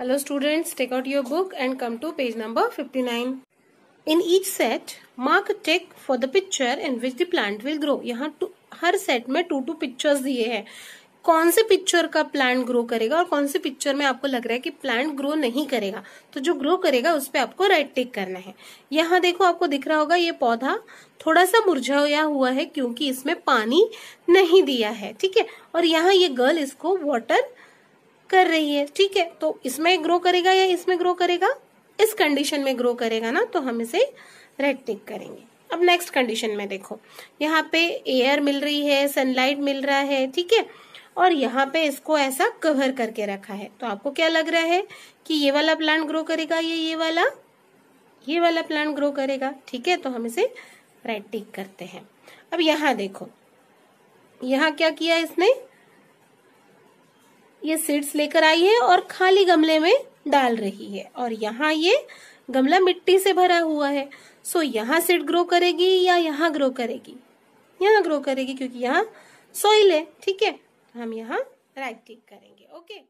Hello students, take out your book and come to page number 59. In each set, mark a tick for the picture in which the plant will grow. yahan to har set mein two two pictures diye hai कौन से picture का plant grow करेगा और कौन से picture में आपको लग रहा है कि प्लांट ग्रो नहीं करेगा तो जो ग्रो करेगा उस पर आपको राइट टिक करना है यहाँ देखो आपको दिख रहा होगा ये पौधा थोड़ा सा मुरझाया हुआ है क्योंकि इसमें पानी नहीं दिया है ठीक है और यहाँ ये गर्ल इसको वाटर कर रही है ठीक है तो इसमें ग्रो करेगा या इसमें ग्रो करेगा इस कंडीशन में ग्रो करेगा ना तो हम इसे रेड टिक करेंगे अब नेक्स्ट कंडीशन में देखो यहाँ पे एयर मिल रही है सनलाइट मिल रहा है ठीक है और यहाँ पे इसको ऐसा कवर करके रखा है तो आपको क्या लग रहा है कि ये वाला प्लांट ग्रो करेगा ये ये वाला ये वाला प्लांट ग्रो करेगा ठीक है तो हम इसे रेड टिक करते हैं अब यहाँ देखो यहाँ क्या किया इसने ये सीड्स लेकर आई है और खाली गमले में डाल रही है और यहाँ ये गमला मिट्टी से भरा हुआ है सो यहाँ सीड ग्रो करेगी या यहाँ ग्रो करेगी यहाँ ग्रो करेगी क्योंकि यहाँ सॉइल है ठीक है हम यहाँ राइट क्लिक करेंगे ओके